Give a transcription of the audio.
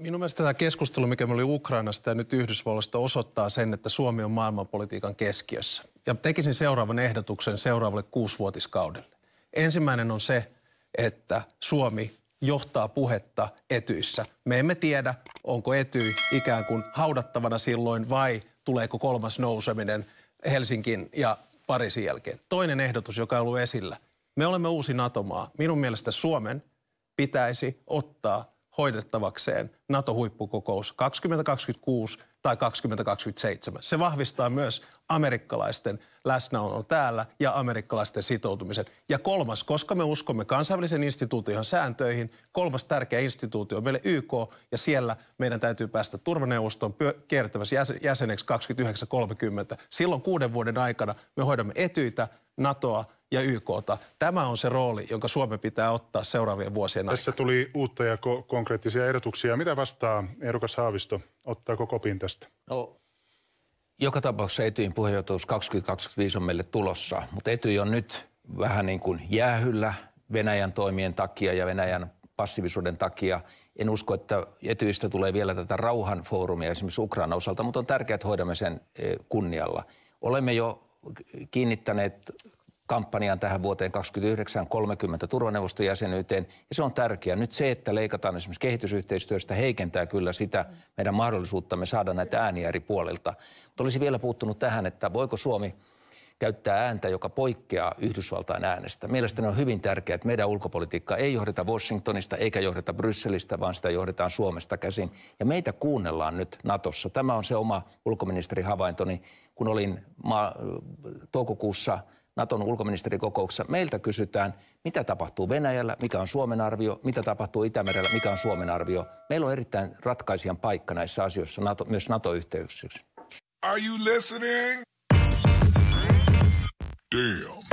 Minun mielestä tämä keskustelu, mikä me oli Ukrainasta ja nyt Yhdysvalloista, osoittaa sen, että Suomi on maailmanpolitiikan keskiössä. Ja tekisin seuraavan ehdotuksen seuraavalle kuusivuotiskaudelle. Ensimmäinen on se, että Suomi johtaa puhetta etyissä. Me emme tiedä, onko ety ikään kuin haudattavana silloin vai tuleeko kolmas nouseminen Helsinkin ja Pariisin jälkeen. Toinen ehdotus, joka on ollut esillä. Me olemme uusi NATO-maa. Minun mielestä Suomen pitäisi ottaa hoidettavakseen NATO-huippukokous 2026 tai 2027. Se vahvistaa myös amerikkalaisten läsnäolon täällä ja amerikkalaisten sitoutumisen. Ja kolmas, koska me uskomme kansainvälisen instituution sääntöihin, kolmas tärkeä instituutio on meille YK, ja siellä meidän täytyy päästä turvaneuvoston kiertävässä jäseneksi 2930. Silloin kuuden vuoden aikana me hoidamme etyitä, NATOa ja YKta. Tämä on se rooli, jonka Suomen pitää ottaa seuraavien vuosien aikana. Tässä tuli uutta ja ko- konkreettisia ehdotuksia. Mitä vastaa Erukas Haavisto? Ottaako kopin tästä? No, joka tapauksessa Etyin puheenjohtajuus 2025 on meille tulossa, mutta Etyi on nyt vähän niin kuin jäähyllä Venäjän toimien takia ja Venäjän passiivisuuden takia. En usko, että Etyistä tulee vielä tätä rauhanfoorumia esimerkiksi Ukraina osalta, mutta on tärkeää, että hoidamme sen eh, kunnialla. Olemme jo kiinnittäneet kampanjaan tähän vuoteen 29 30 turvaneuvostojäsenyyteen. Ja se on tärkeää. Nyt se, että leikataan esimerkiksi kehitysyhteistyöstä, heikentää kyllä sitä meidän mahdollisuuttamme saada näitä ääniä eri puolilta. Mutta olisi vielä puuttunut tähän, että voiko Suomi käyttää ääntä, joka poikkeaa Yhdysvaltain äänestä. Mielestäni on hyvin tärkeää, että meidän ulkopolitiikka ei johdeta Washingtonista eikä johdeta Brysselistä, vaan sitä johdetaan Suomesta käsin. Ja meitä kuunnellaan nyt Natossa. Tämä on se oma ulkoministerihavaintoni. Kun olin ma- toukokuussa – Naton ulkoministerikokouksessa. Meiltä kysytään, mitä tapahtuu Venäjällä, mikä on Suomen arvio, mitä tapahtuu Itämerellä, mikä on Suomen arvio. Meillä on erittäin ratkaisijan paikka näissä asioissa, NATO, myös NATO-yhteyksissä. Are you listening? Damn.